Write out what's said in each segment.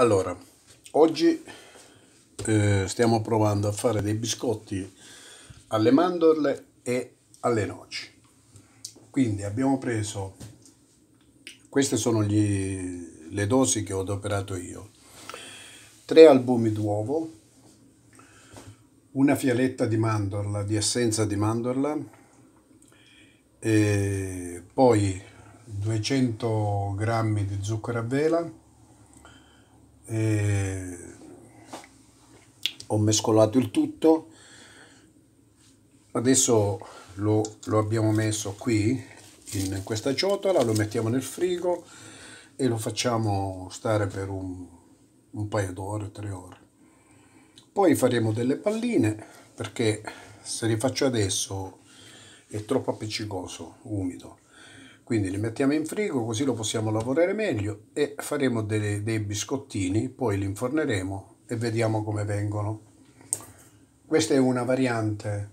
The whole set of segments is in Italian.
allora oggi eh, stiamo provando a fare dei biscotti alle mandorle e alle noci quindi abbiamo preso queste sono gli, le dosi che ho adoperato io tre albumi d'uovo una fialetta di mandorla di essenza di mandorla poi 200 grammi di zucchero a vela e ho mescolato il tutto adesso lo, lo abbiamo messo qui in questa ciotola lo mettiamo nel frigo e lo facciamo stare per un, un paio d'ore tre ore poi faremo delle palline perché se li faccio adesso è troppo appiccicoso umido quindi li mettiamo in frigo così lo possiamo lavorare meglio e faremo dei, dei biscottini poi li inforneremo e vediamo come vengono questa è una variante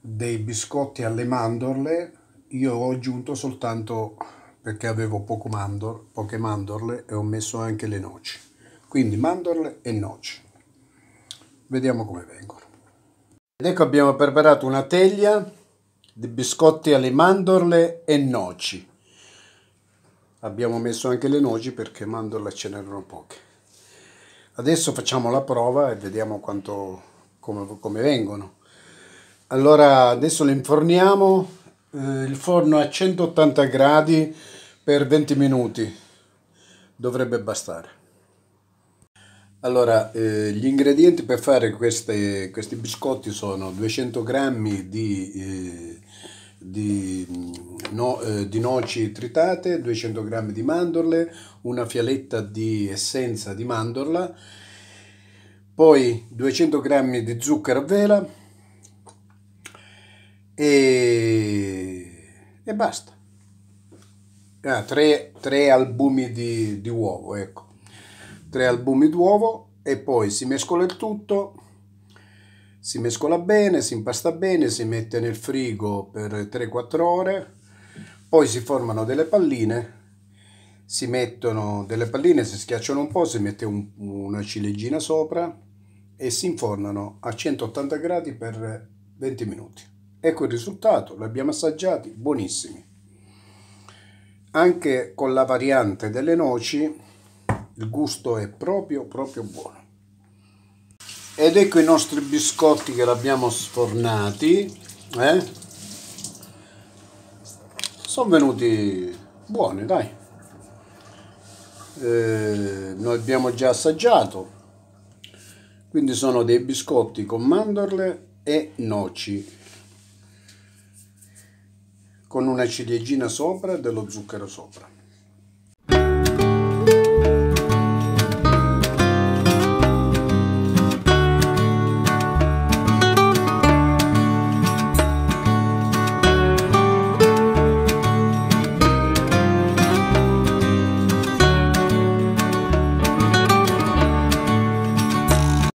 dei biscotti alle mandorle io ho aggiunto soltanto perché avevo poco mandor, poche mandorle e ho messo anche le noci quindi mandorle e noci vediamo come vengono ed ecco abbiamo preparato una teglia di biscotti alle mandorle e noci. Abbiamo messo anche le noci perché mandorle ce n'erano poche. Adesso facciamo la prova e vediamo quanto, come, come vengono. Allora adesso le inforniamo, eh, il forno a 180 gradi per 20 minuti, dovrebbe bastare. Allora, eh, gli ingredienti per fare queste, questi biscotti sono 200 grammi di eh, di, no, eh, di noci tritate, 200 g di mandorle, una fialetta di essenza di mandorla, poi 200 g di zucchero a vela e, e basta. Ah, tre, tre, albumi di, di uovo, ecco. Tre albumi d'uovo e poi si mescola il tutto si mescola bene, si impasta bene, si mette nel frigo per 3-4 ore, poi si formano delle palline, si mettono delle palline, si schiacciano un po', si mette un, una ciliegina sopra e si infornano a 180 gradi per 20 minuti. Ecco il risultato, li abbiamo assaggiati, buonissimi. Anche con la variante delle noci il gusto è proprio proprio buono ed ecco i nostri biscotti che l'abbiamo sfornati eh? sono venuti buoni dai eh, noi abbiamo già assaggiato quindi sono dei biscotti con mandorle e noci con una ciliegina sopra e dello zucchero sopra